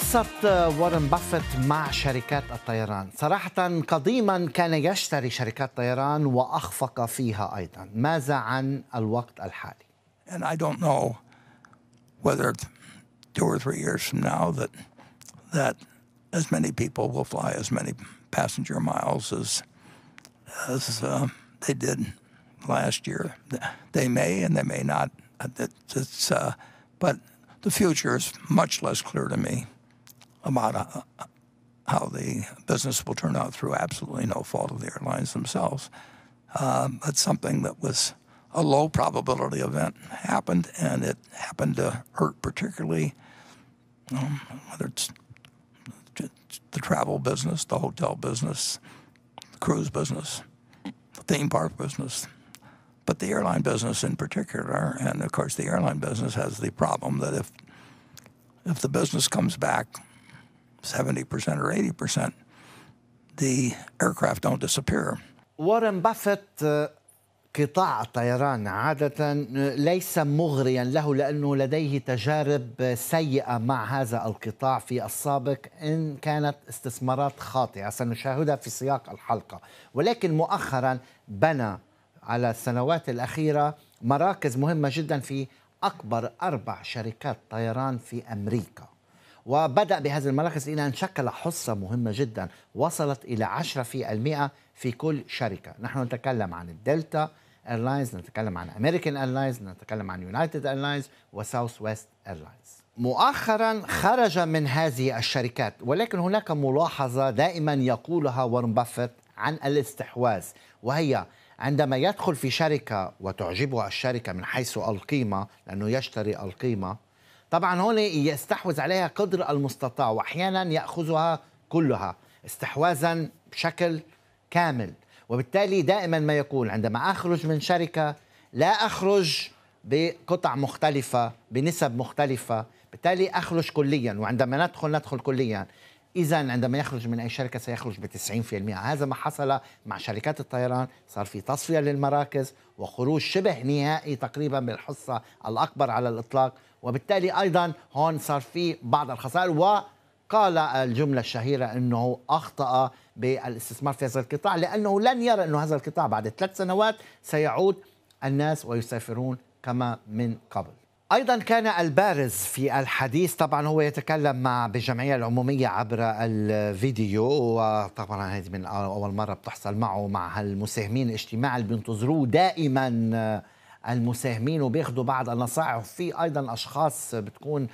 قصة وارن بافيت مع شركات الطيران صراحة قديما كان يشتري شركات طيران وأخفق فيها أيضا ماذا عن الوقت الحالي؟ And I don't know whether two or three years from now that that as many people will fly as many passenger miles as as uh, they did last year. They may and they may not. It's, uh, but the future is much less clear to me. about uh, how the business will turn out through absolutely no fault of the airlines themselves. Um, but something that was a low probability event happened, and it happened to hurt particularly um, whether it's the travel business, the hotel business, the cruise business, the theme park business, but the airline business in particular. And of course, the airline business has the problem that if if the business comes back 70% or 80%, the aircraft don't disappear. وارن Buffett uh, قطاع الطيران عادة uh, ليس مغريا له لأنه لديه تجارب سيئة مع هذا القطاع في السابق إن كانت استثمارات خاطئة سنشاهدها في سياق الحلقة ولكن مؤخرا بنى على السنوات الأخيرة مراكز مهمة جدا في أكبر أربع شركات طيران في أمريكا وبدأ بهذا الملخص إلى أن شكل حصة مهمة جدا وصلت إلى 10% في, في كل شركة نحن نتكلم عن الدلتا ايرلاينز نتكلم عن امريكان ايرلاينز نتكلم عن يونايتد ايرلاينز وساوث ويست ايرلاينز مؤخرا خرج من هذه الشركات ولكن هناك ملاحظه دائما يقولها وارن بافيت عن الاستحواذ وهي عندما يدخل في شركه وتعجبه الشركه من حيث القيمه لانه يشتري القيمه طبعا هون يستحوذ عليها قدر المستطاع واحيانا ياخذها كلها استحواذا بشكل كامل وبالتالي دائما ما يقول عندما اخرج من شركه لا اخرج بقطع مختلفه بنسب مختلفه بالتالي اخرج كليا وعندما ندخل ندخل كليا إذا عندما يخرج من أي شركة سيخرج ب 90% هذا ما حصل مع شركات الطيران صار في تصفية للمراكز وخروج شبه نهائي تقريبا بالحصة الأكبر على الإطلاق وبالتالي أيضا هون صار في بعض الخسائر وقال الجملة الشهيرة أنه أخطأ بالاستثمار في هذا القطاع لأنه لن يرى أنه هذا القطاع بعد ثلاث سنوات سيعود الناس ويسافرون كما من قبل ايضا كان البارز في الحديث طبعا هو يتكلم مع بالجمعيه العموميه عبر الفيديو وطبعا هذه من اول مره بتحصل معه مع المساهمين الاجتماع اللي بينتظروه دائما المساهمين وبياخذوا بعض النصائح وفي ايضا اشخاص بتكون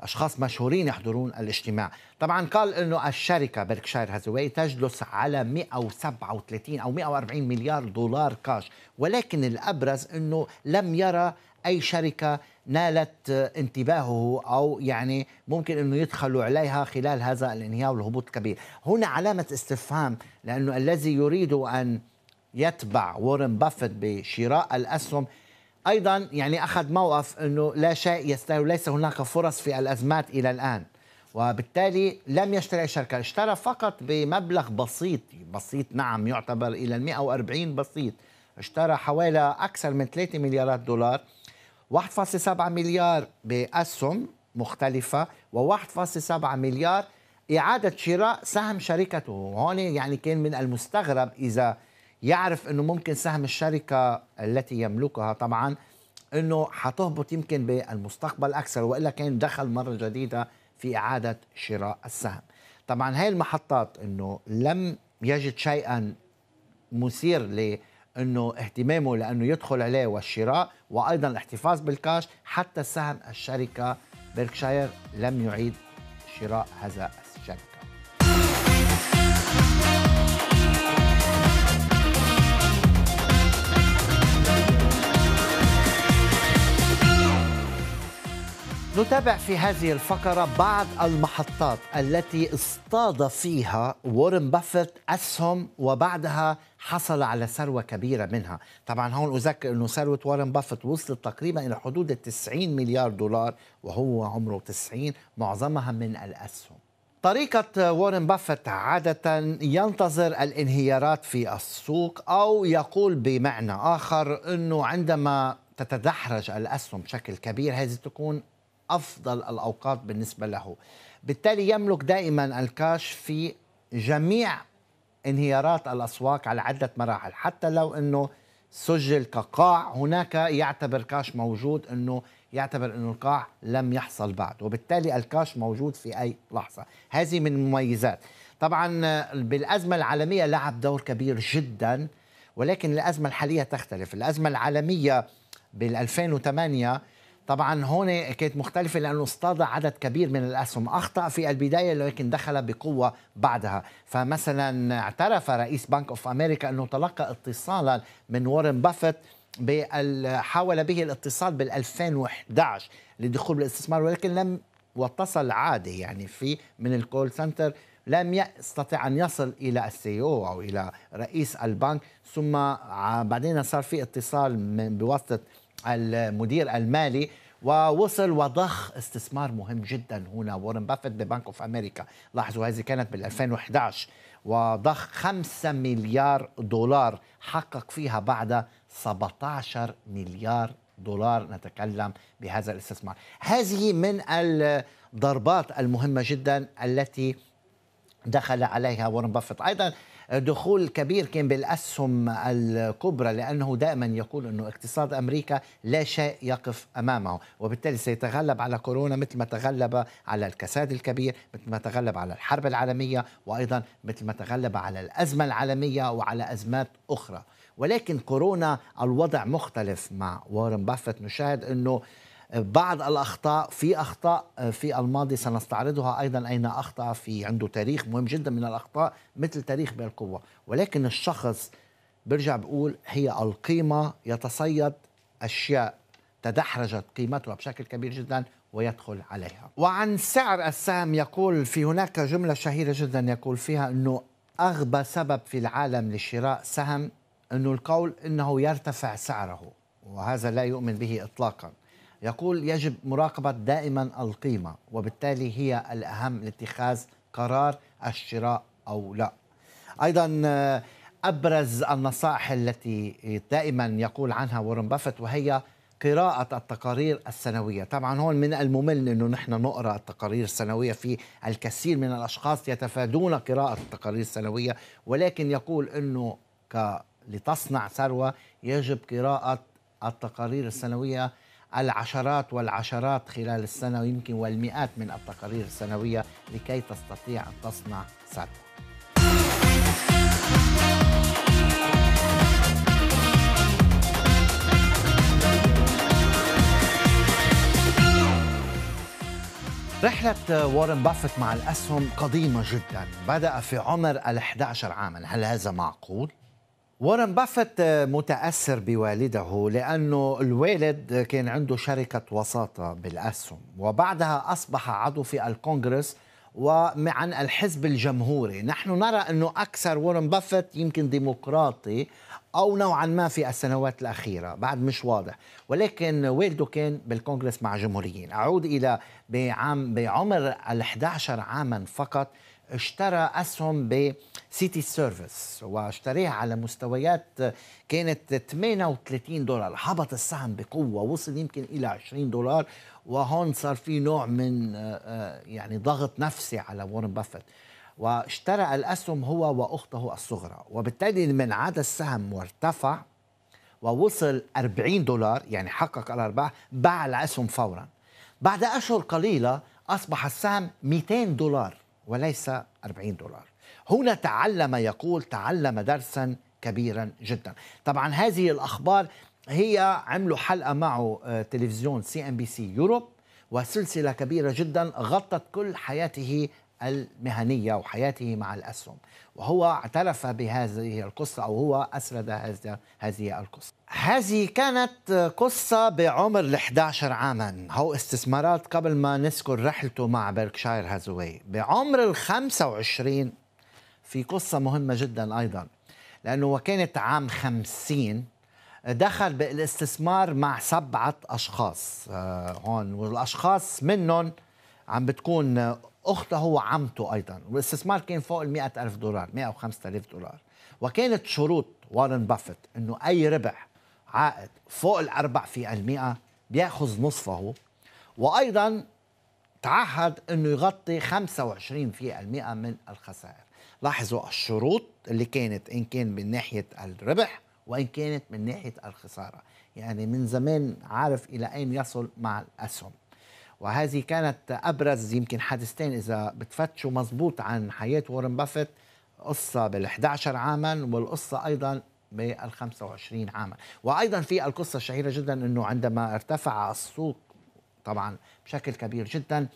اشخاص مشهورين يحضرون الاجتماع طبعا قال انه الشركه بركشاير هازوي تجلس على 137 او 140 مليار دولار كاش ولكن الابرز انه لم يرى اي شركه نالت انتباهه او يعني ممكن انه يدخلوا عليها خلال هذا الانهيار والهبوط الكبير هنا علامه استفهام لانه الذي يريد ان يتبع وارن بافيت بشراء الاسهم ايضا يعني اخذ موقف انه لا شيء يستاهل ليس هناك فرص في الازمات الى الان وبالتالي لم يشتري شركه اشترى فقط بمبلغ بسيط بسيط نعم يعتبر الى ال 140 بسيط اشترى حوالي اكثر من 3 مليارات دولار 1.7 مليار بأسهم مختلفة و1.7 مليار إعادة شراء سهم شركته هون يعني كان من المستغرب إذا يعرف أنه ممكن سهم الشركة التي يملكها طبعا أنه حتهبط يمكن بالمستقبل أكثر وإلا كان دخل مرة جديدة في إعادة شراء السهم طبعا هاي المحطات أنه لم يجد شيئا مثير انه اهتمامه لانه يدخل عليه والشراء وايضا الاحتفاظ بالكاش حتى سهم الشركه بيركشاير لم يعيد شراء هذا نتابع في هذه الفقرة بعض المحطات التي اصطاد فيها وارن بافيت أسهم وبعدها حصل على ثروة كبيرة منها طبعا هون أذكر أنه ثروة وارن بافيت وصلت تقريبا إلى حدود ال 90 مليار دولار وهو عمره 90 معظمها من الأسهم طريقة وارن بافيت عادة ينتظر الانهيارات في السوق أو يقول بمعنى آخر أنه عندما تتدحرج الأسهم بشكل كبير هذه تكون أفضل الأوقات بالنسبة له بالتالي يملك دائما الكاش في جميع انهيارات الأسواق على عدة مراحل حتى لو أنه سجل كقاع هناك يعتبر كاش موجود أنه يعتبر أنه القاع لم يحصل بعد وبالتالي الكاش موجود في أي لحظة هذه من المميزات طبعا بالأزمة العالمية لعب دور كبير جدا ولكن الأزمة الحالية تختلف الأزمة العالمية بال 2008 طبعا هون كانت مختلفة لأنه اصطاد عدد كبير من الأسهم أخطأ في البداية لكن دخل بقوة بعدها فمثلا اعترف رئيس بنك أوف أمريكا أنه تلقى اتصالا من وارن بافيت حاول به الاتصال بال 2011 لدخول الاستثمار ولكن لم واتصل عادي يعني في من الكول سنتر لم يستطع ان يصل الى السي او او الى رئيس البنك ثم بعدين صار في اتصال من بواسطه المدير المالي ووصل وضخ استثمار مهم جدا هنا وارن بافيت ببنك اوف امريكا لاحظوا هذه كانت بال 2011 وضخ 5 مليار دولار حقق فيها بعد 17 مليار دولار نتكلم بهذا الاستثمار هذه من الضربات المهمة جدا التي دخل عليها وارن بافيت أيضا دخول كبير كان بالاسهم الكبرى لانه دائما يقول انه اقتصاد امريكا لا شيء يقف امامه وبالتالي سيتغلب على كورونا مثل ما تغلب على الكساد الكبير مثل ما تغلب على الحرب العالميه وايضا مثل ما تغلب على الازمه العالميه وعلى ازمات اخرى ولكن كورونا الوضع مختلف مع وارن بافت نشاهد انه بعض الأخطاء في أخطاء آه، في الماضي سنستعرضها أيضا أين أخطأ في عنده تاريخ مهم جدا من الأخطاء مثل تاريخ بالقوة ولكن الشخص برجع بقول هي القيمة يتصيد أشياء تدحرجت قيمتها بشكل كبير جدا ويدخل عليها وعن سعر السهم يقول في هناك جملة شهيرة جدا يقول فيها أنه أغبى سبب في العالم لشراء سهم أنه القول أنه يرتفع سعره وهذا لا يؤمن به إطلاقاً يقول يجب مراقبة دائما القيمة وبالتالي هي الأهم لاتخاذ قرار الشراء أو لا أيضا آه، أبرز النصائح التي دائما يقول عنها وارن بافت وهي قراءة التقارير السنوية طبعا هون من الممل أنه نحن نقرأ التقارير السنوية في الكثير من الأشخاص يتفادون قراءة التقارير السنوية ولكن يقول أنه ك... لتصنع ثروة يجب قراءة التقارير السنوية العشرات والعشرات خلال السنة ويمكن والمئات من التقارير السنوية لكي تستطيع أن تصنع سد رحلة وارن بافت مع الأسهم قديمة جدا بدأ في عمر ال 11 عاما هل هذا معقول؟ وارن بافت متأثر بوالده لأنه الوالد كان عنده شركة وساطة بالأسهم وبعدها أصبح عضو في الكونغرس ومعا الحزب الجمهوري نحن نرى أنه أكثر وارن بافت يمكن ديمقراطي أو نوعا ما في السنوات الأخيرة بعد مش واضح ولكن والده كان بالكونغرس مع جمهوريين أعود إلى بعام بعمر ال 11 عاما فقط اشترى أسهم بسيتي سيرفيس واشتريها على مستويات كانت 38 دولار هبط السهم بقوة وصل يمكن إلى 20 دولار وهون صار في نوع من آه، آه، يعني ضغط نفسي على وارن بافيت واشترى الأسهم هو وأخته الصغرى وبالتالي من عاد السهم وارتفع ووصل 40 دولار يعني حقق الأرباح باع الأسهم فورا بعد أشهر قليلة أصبح السهم 200 دولار وليس 40 دولار هنا تعلم يقول تعلم درسا كبيرا جدا طبعا هذه الأخبار هي عملوا حلقة معه آه، تلفزيون سي ام بي سي يوروب وسلسلة كبيرة جدا غطت كل حياته المهنية وحياته مع الأسهم وهو اعترف بهذه القصة أو هو أسرد هذه القصة هذه كانت قصة بعمر ال 11 عاما هو استثمارات قبل ما نذكر رحلته مع بيركشاير هازوي بعمر ال 25 في قصة مهمة جدا أيضا لأنه وكانت عام 50 دخل بالاستثمار مع سبعة أشخاص آه، هون والأشخاص منهم عم بتكون أخته وعمته أيضا والاستثمار كان فوق ال ألف دولار 105000 دولار وكانت شروط وارن بافت أنه أي ربح عائد فوق الأربع في المئة بيأخذ نصفه وأيضا تعهد أنه يغطي 25% من الخسائر لاحظوا الشروط اللي كانت إن كان من ناحية الربح وإن كانت من ناحية الخسارة يعني من زمان عارف إلى أين يصل مع الأسهم وهذه كانت ابرز يمكن حادثتين اذا بتفتشوا مزبوط عن حياه وارن بافيت قصه بال11 عاما والقصه ايضا بال25 عاما وايضا في القصه الشهيره جدا انه عندما ارتفع السوق طبعا بشكل كبير جدا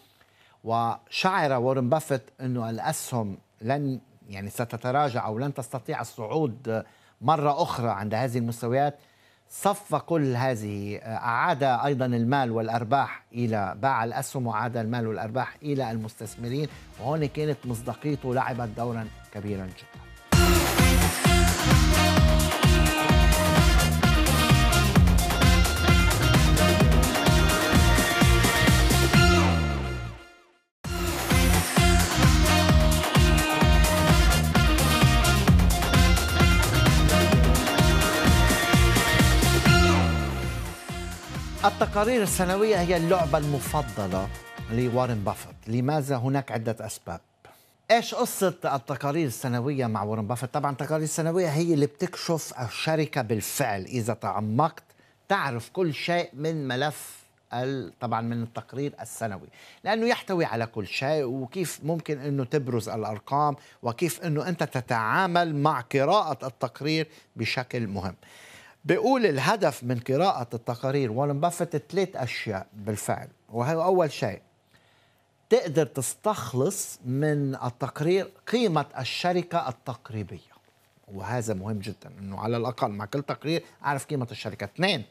وشعر وارن بافيت انه الاسهم لن يعني ستتراجع او لن تستطيع الصعود مره اخرى عند هذه المستويات صف كل هذه آه، أعاد أيضا المال والأرباح إلى باع الأسهم وعاد المال والأرباح إلى المستثمرين وهون كانت مصداقيته لعبت دورا كبيرا جدا التقارير السنوية هي اللعبة المفضلة لوارن بافت لماذا هناك عدة أسباب ايش قصة التقارير السنوية مع وارن بافت؟ طبعا التقارير السنوية هي اللي بتكشف الشركة بالفعل إذا تعمقت تعرف كل شيء من ملف طبعا من التقرير السنوي لانه يحتوي على كل شيء وكيف ممكن انه تبرز الارقام وكيف انه انت تتعامل مع قراءه التقرير بشكل مهم بيقول الهدف من قراءة التقارير وارن بافت ثلاث أشياء بالفعل وهو أول شيء تقدر تستخلص من التقرير قيمة الشركة التقريبية وهذا مهم جدا أنه على الأقل مع كل تقرير أعرف قيمة الشركة اثنين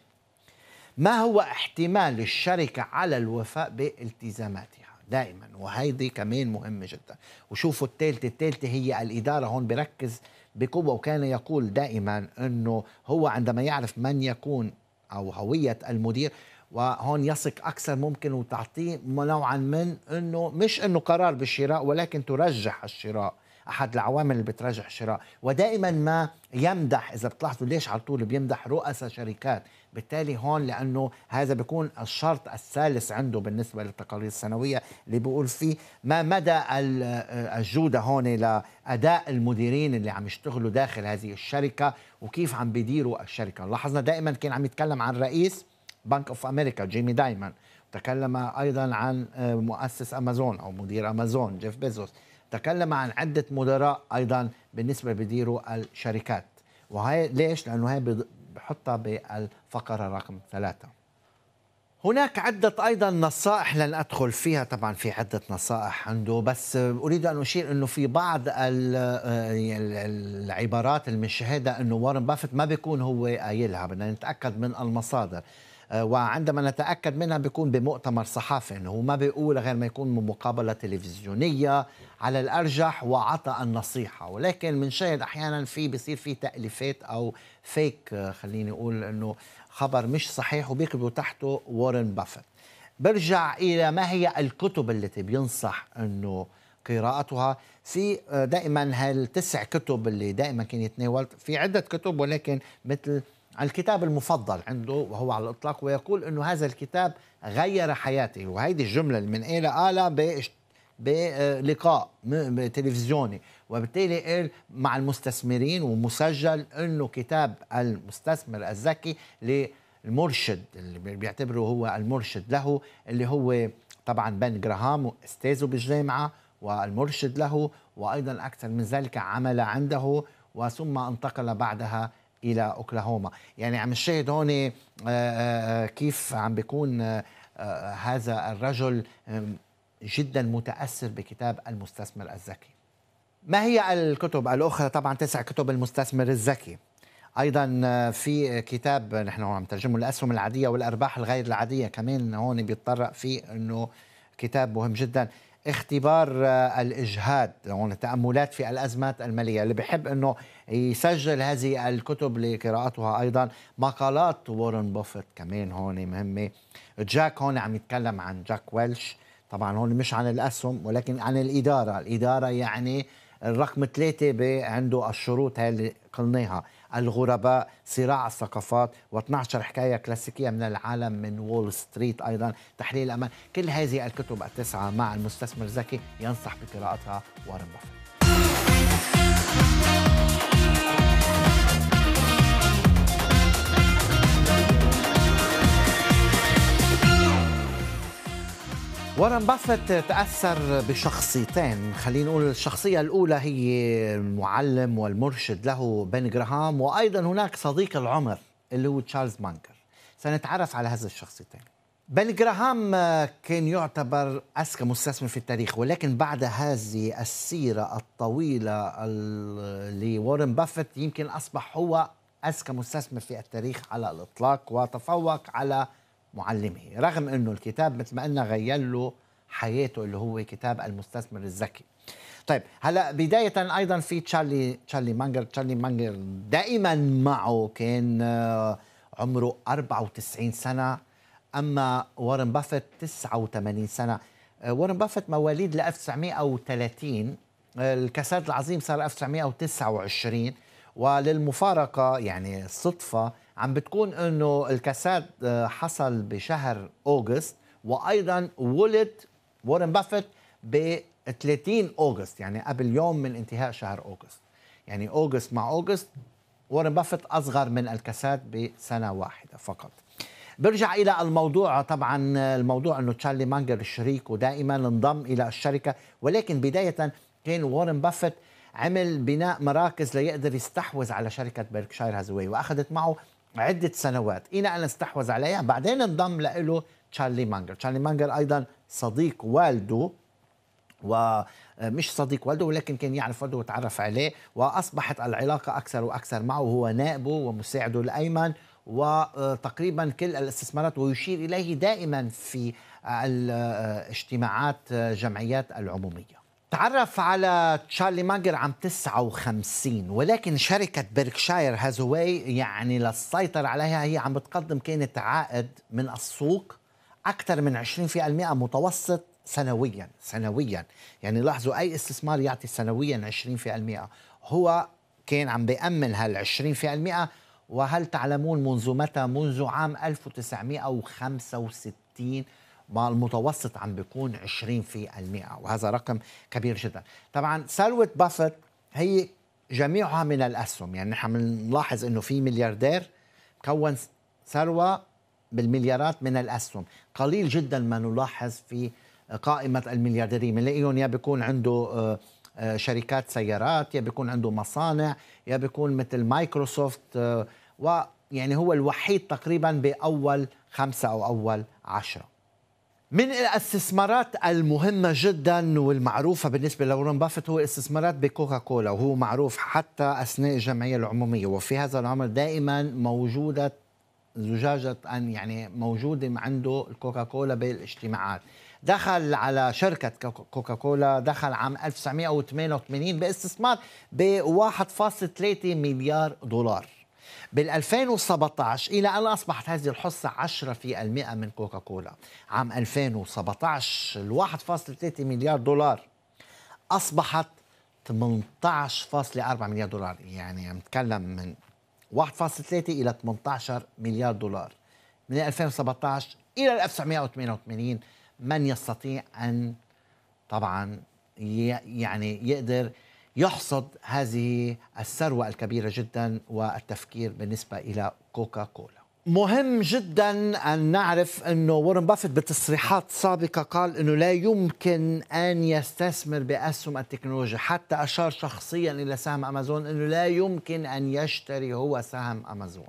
ما هو احتمال الشركة على الوفاء بالتزاماتها دائما وهيدي كمان مهمة جدا وشوفوا الثالثة الثالثة هي الإدارة هون بركز بقوه وكان يقول دائما انه هو عندما يعرف من يكون او هويه المدير وهون يثق اكثر ممكن وتعطيه نوعا من انه مش انه قرار بالشراء ولكن ترجح الشراء احد العوامل اللي بترجح الشراء ودائما ما يمدح اذا بتلاحظوا ليش على طول بيمدح رؤساء شركات بالتالي هون لانه هذا بيكون الشرط الثالث عنده بالنسبه للتقارير السنويه اللي بيقول فيه ما مدى آه، الجوده هون لاداء المديرين اللي عم يشتغلوا داخل هذه الشركه وكيف عم بيديروا الشركه لاحظنا دائما كان عم يتكلم عن رئيس بنك اوف امريكا جيمي دايمن تكلم ايضا عن آه، مؤسس امازون او مدير امازون جيف بيزوس تكلم عن عده مدراء ايضا بالنسبه بيديروا الشركات وهي ليش؟ لانه هي نحطها بالفقرة رقم ثلاثة هناك عدة أيضا نصائح لن أدخل فيها طبعا في عدة نصائح عنده بس أريد أن أشير أنه في بعض العبارات المشاهدة أنه وارن بافت ما بيكون هو قايلها بدنا نتأكد من المصادر آه، وعندما نتاكد منها بيكون بمؤتمر صحافي انه ما بيقول غير ما يكون من مقابله تلفزيونيه على الارجح وعطى النصيحه ولكن بنشاهد احيانا في بصير في تاليفات او فيك آه، خليني اقول انه خبر مش صحيح وبيكتبوا تحته وارن بافيت برجع الى ما هي الكتب التي بينصح انه قراءتها في آه، دائما هالتسع كتب اللي دائما كان يتناول في عدة كتب ولكن مثل الكتاب المفضل عنده وهو على الإطلاق ويقول أنه هذا الكتاب غير حياتي وهيدي الجملة اللي من قالها قالها بلقاء آه، تلفزيوني وبالتالي قال مع المستثمرين ومسجل أنه كتاب المستثمر الذكي للمرشد اللي بيعتبره هو المرشد له اللي هو طبعا بن جراهام أستاذه بالجامعة والمرشد له وأيضا أكثر من ذلك عمل عنده وثم انتقل بعدها الى اوكلاهوما يعني عم نشاهد هون آه، آه، آه، كيف عم بيكون هذا الرجل جدا متاثر بكتاب المستثمر الذكي ما هي الكتب الاخرى طبعا تسع كتب المستثمر الذكي ايضا في كتاب نحن عم نترجمه الاسهم العاديه والارباح الغير العاديه كمان هون بيتطرق فيه انه كتاب مهم جدا اختبار آه، الاجهاد تاملات في الازمات الماليه اللي بحب انه يسجل هذه الكتب لقراءتها ايضا مقالات وارن بوفيت كمان هون مهمه جاك هون عم يتكلم عن جاك ويلش طبعا هون مش عن الاسهم ولكن عن الاداره الاداره يعني آه الرقم ثلاثة عنده الشروط هاي اللي قلناها الغرباء صراع الثقافات و12 حكاية كلاسيكية من العالم من وول ستريت أيضا تحليل الأمان كل هذه الكتب التسعة مع المستثمر زكي ينصح بقراءتها وارن بافيت وارن بافت تأثر بشخصيتين خلينا نقول الشخصية الأولى هي المعلم والمرشد له بن جراهام وأيضا هناك صديق العمر اللي هو تشارلز مانكر سنتعرف على هذه الشخصيتين بن جراهام كان يعتبر أذكى مستثمر في التاريخ ولكن بعد هذه السيرة الطويلة لوارن بافت يمكن أصبح هو أذكى مستثمر في التاريخ على الإطلاق وتفوق على معلمه رغم انه الكتاب مثل ما قلنا غير له حياته اللي هو كتاب المستثمر الذكي طيب هلا بدايه ايضا في تشارلي تشارلي مانجر تشارلي مانجر دائما معه كان آه، عمره 94 سنه اما وارن بافيت 89 سنه آه، وارن بافيت مواليد ل 1930 آه، الكساد العظيم صار 1929 وللمفارقه يعني صدفة عم بتكون انه الكاسات آه، حصل بشهر اوغست وايضا ولد وارن بافيت ب 30 اوغست يعني قبل يوم من انتهاء شهر اوغست يعني اوغست مع اوغست وارن بافيت اصغر من الكاسات بسنه واحده فقط برجع الى الموضوع طبعا الموضوع انه تشارلي مانجر شريك ودائما انضم الى الشركه ولكن بدايه كان وارن بافيت عمل بناء مراكز ليقدر يستحوذ على شركه بيركشاير هازوي واخذت معه عدة سنوات إلى أن استحوذ عليها بعدين انضم له تشارلي مانجر تشارلي مانجر أيضا صديق والده ومش صديق والده ولكن كان يعرف والده وتعرف عليه وأصبحت العلاقة أكثر وأكثر معه وهو نائبه ومساعده الأيمن وتقريبا كل الاستثمارات ويشير إليه دائما في الاجتماعات جمعيات العمومية تعرف على تشارلي ماجر عام 59 ولكن شركة بيركشاير هازوي يعني للسيطرة عليها هي عم بتقدم كانت عائد من السوق أكثر من 20% متوسط سنويا سنويا يعني لاحظوا أي استثمار يعطي سنويا 20% هو كان عم بيأمن هال 20% وهل تعلمون منذ متى منذ عام 1965 مع المتوسط عم بيكون 20% وهذا رقم كبير جدا طبعا ثروة بافت هي جميعها من الأسهم يعني نحن بنلاحظ أنه في ملياردير كون ثروة بالمليارات من الأسهم قليل جدا ما نلاحظ في قائمة المليارديرين بنلاقيهم يا بيكون عنده آه، آه، شركات سيارات يا بيكون عنده مصانع يا بيكون مثل مايكروسوفت آه، ويعني هو الوحيد تقريبا بأول خمسة أو أول عشرة من الاستثمارات المهمة جدا والمعروفة بالنسبة لورن بافت هو الاستثمارات بكوكا كولا وهو معروف حتى أثناء الجمعية العمومية وفي هذا العمر دائما موجودة زجاجة أن يعني موجودة عنده الكوكا كولا بالاجتماعات دخل على شركة كوكا كولا دخل عام 1988 باستثمار ب 1.3 مليار دولار بال2017 إلى أن أصبحت هذه الحصة 10% من كوكا كولا عام 2017 ال 1.3 مليار دولار أصبحت 18.4 مليار دولار يعني عم نتكلم من 1.3 إلى 18 مليار دولار من 2017 إلى 1988 من يستطيع أن طبعا يعني يقدر يحصد هذه الثروة الكبيرة جدا والتفكير بالنسبة إلى كوكا كولا مهم جدا أن نعرف أنه وارن بافيت بتصريحات سابقة قال أنه لا يمكن أن يستثمر بأسهم التكنولوجيا حتى أشار شخصيا إلى سهم أمازون أنه لا يمكن أن يشتري هو سهم أمازون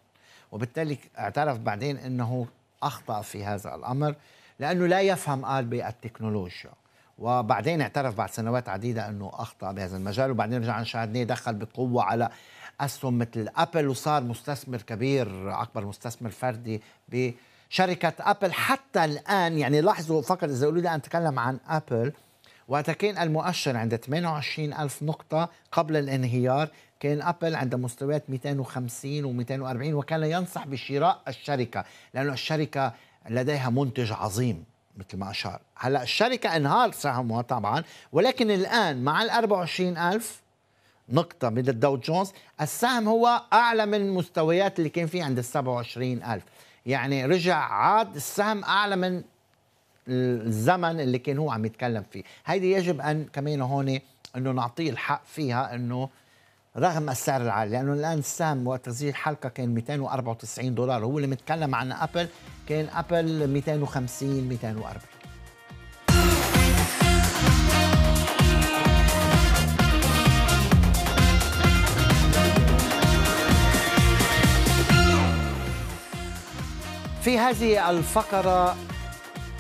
وبالتالي اعترف بعدين أنه أخطأ في هذا الأمر لأنه لا يفهم قال بالتكنولوجيا وبعدين اعترف بعد سنوات عديدة أنه أخطأ بهذا المجال وبعدين رجع عن دخل بقوة على أسهم مثل أبل وصار مستثمر كبير أكبر مستثمر فردي بشركة أبل حتى الآن يعني لاحظوا فقط إذا أريد لي أتكلم عن أبل وقتها كان المؤشر عند 28 ألف نقطة قبل الانهيار كان أبل عند مستويات 250 و240 وكان ينصح بشراء الشركة لأن الشركة لديها منتج عظيم مثل ما أشار هلا الشركة انهار سهمها طبعا ولكن الآن مع ال ألف نقطة من الدو جونز السهم هو أعلى من المستويات اللي كان فيه عند ال ألف يعني رجع عاد السهم أعلى من الزمن اللي كان هو عم يتكلم فيه هيدي يجب أن كمان هون أنه نعطيه الحق فيها أنه رغم السعر العالي لانه الان السهم وقت تصدير الحلقه كان 294 دولار هو اللي متكلم عن ابل كان ابل 250 240 في هذه الفقرة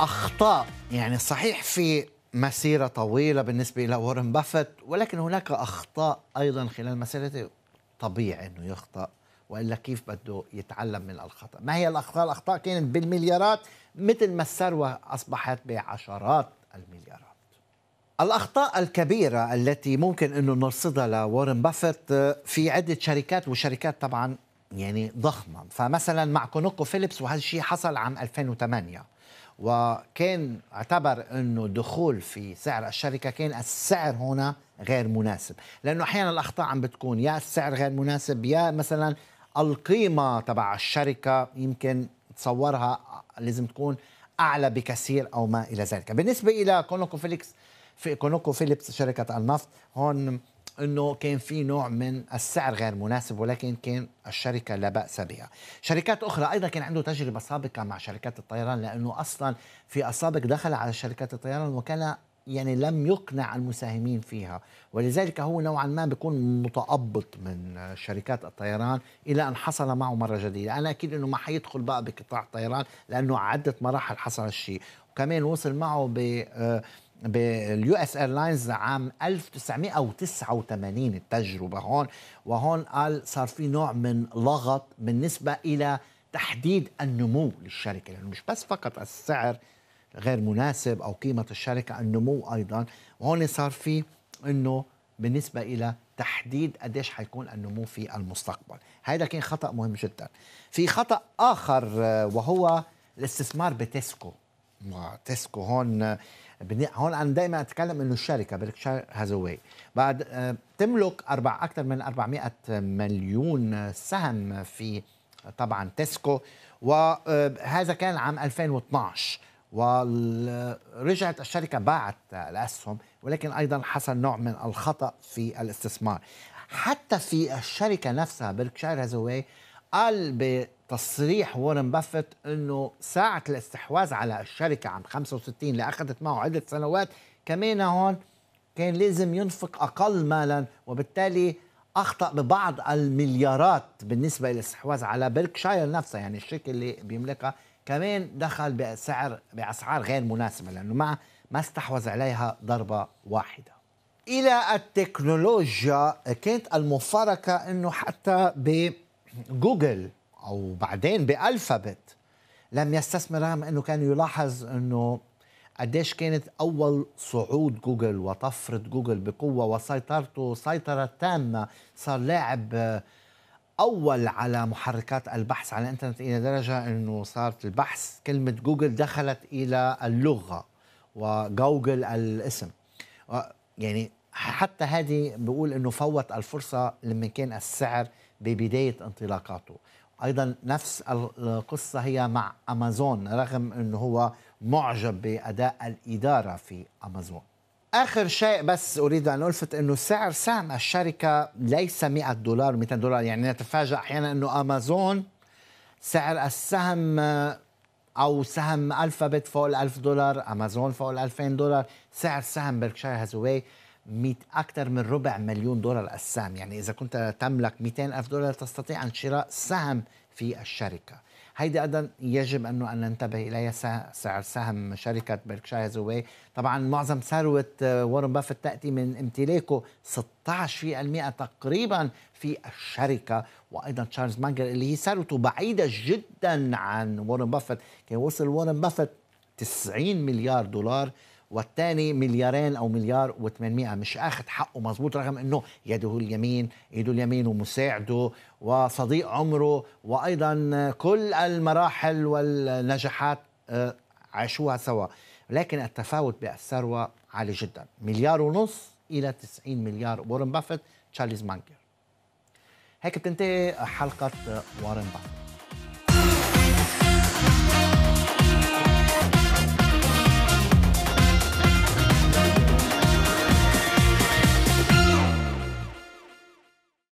أخطاء يعني صحيح في مسيرة طويلة بالنسبة إلى وارن بافت ولكن هناك أخطاء أيضا خلال مسيرته طبيعي أنه يخطأ وإلا كيف بده يتعلم من الخطأ ما هي الأخطاء الأخطاء كانت بالمليارات مثل ما الثروة أصبحت بعشرات المليارات الأخطاء الكبيرة التي ممكن أنه نرصدها لوارن آه، بافت في عدة شركات وشركات طبعا يعني ضخمة فمثلا مع كونوكو فيليبس وهذا الشيء حصل عام 2008 وكان اعتبر انه دخول في سعر الشركه كان السعر هنا غير مناسب لانه احيانا الاخطاء عم بتكون يا السعر غير مناسب يا مثلا القيمه تبع الشركه يمكن تصورها لازم تكون اعلى بكثير او ما الى ذلك بالنسبه الى كونوكو فيليكس في كونوكو فيليبس شركه النفط هون انه كان في نوع من السعر غير مناسب ولكن كان الشركه لا باس بها. شركات اخرى ايضا كان عنده تجربه سابقه مع شركات الطيران لانه اصلا في السابق دخل على شركات الطيران وكان يعني لم يقنع المساهمين فيها ولذلك هو نوعا ما بيكون متأبط من شركات الطيران إلى أن حصل معه مرة جديدة أنا أكيد أنه ما حيدخل بقى بقطاع الطيران لأنه عدة مراحل حصل الشيء وكمان وصل معه ب آه، باليو اس ايرلاينز عام 1989 التجربه هون وهون قال صار في نوع من لغط بالنسبه الى تحديد النمو للشركه لانه يعني مش بس فقط السعر غير مناسب او قيمه الشركه النمو ايضا وهون صار في انه بالنسبه الى تحديد قديش حيكون النمو في المستقبل هذا كان خطا مهم جدا في خطا اخر آه، وهو الاستثمار بتسكو تسكو هون هون انا دائما اتكلم انه الشركه بيركشاير هازوي بعد آه، تملك اربع اكثر من 400 مليون سهم في طبعا تسكو وهذا آه، كان عام 2012 ورجعت الشركة باعت الأسهم ولكن أيضا حصل نوع من الخطأ في الاستثمار حتى في الشركة نفسها بركشاير هازوي قال بتصريح وارن بافت انه ساعه الاستحواذ على الشركه عام 65 اللي اخذت معه عده سنوات كمان هون كان لازم ينفق اقل مالا وبالتالي اخطا ببعض المليارات بالنسبه للاستحواذ على بيركشاير نفسها يعني الشركه اللي بيملكها كمان دخل بسعر باسعار غير مناسبه لانه ما ما استحوذ عليها ضربه واحده الى التكنولوجيا كانت المفارقه انه حتى ب جوجل او بعدين بالفابت لم يستثمر رغم انه كان يلاحظ انه قديش كانت اول صعود جوجل وطفره جوجل بقوه وسيطرته سيطره تامه صار لاعب آه، اول على محركات البحث على الانترنت الى درجه انه صارت البحث كلمه جوجل دخلت الى اللغه وجوجل الاسم يعني حتى هذه بقول انه فوت الفرصه لما كان السعر ببداية انطلاقاته ايضا نفس القصه هي مع امازون رغم انه هو معجب باداء الاداره في امازون اخر شيء بس اريد ان الفت انه سعر سهم الشركه ليس 100 دولار 200 دولار يعني نتفاجئ احيانا انه امازون سعر السهم او سهم الفابت فوق ال 1000 دولار امازون فوق ال 2000 دولار سعر سهم بركشاير هاثاواي 100 أكثر من ربع مليون دولار السهم يعني إذا كنت تملك 200 ألف دولار تستطيع أن شراء سهم في الشركة هيدي أيضا يجب أن ننتبه إليها سعر سهم شركة بركشاير هاثاواي طبعا معظم ثروة وارن آه، بافت تأتي من امتلاكه 16% تقريبا في الشركة وأيضا تشارلز مانجر اللي هي ثروته بعيدة جدا عن وارن بافت كان وصل وارن بافت 90 مليار دولار والثاني مليارين او مليار و800 مش اخذ حقه مزبوط رغم انه يده اليمين يده اليمين ومساعده وصديق عمره وايضا كل المراحل والنجاحات آه، عاشوها سوا لكن التفاوت بالثروه عالي جدا مليار ونص الى 90 مليار وارن بافيت تشارلز مانجر هيك بتنتهي حلقه وارن بافيت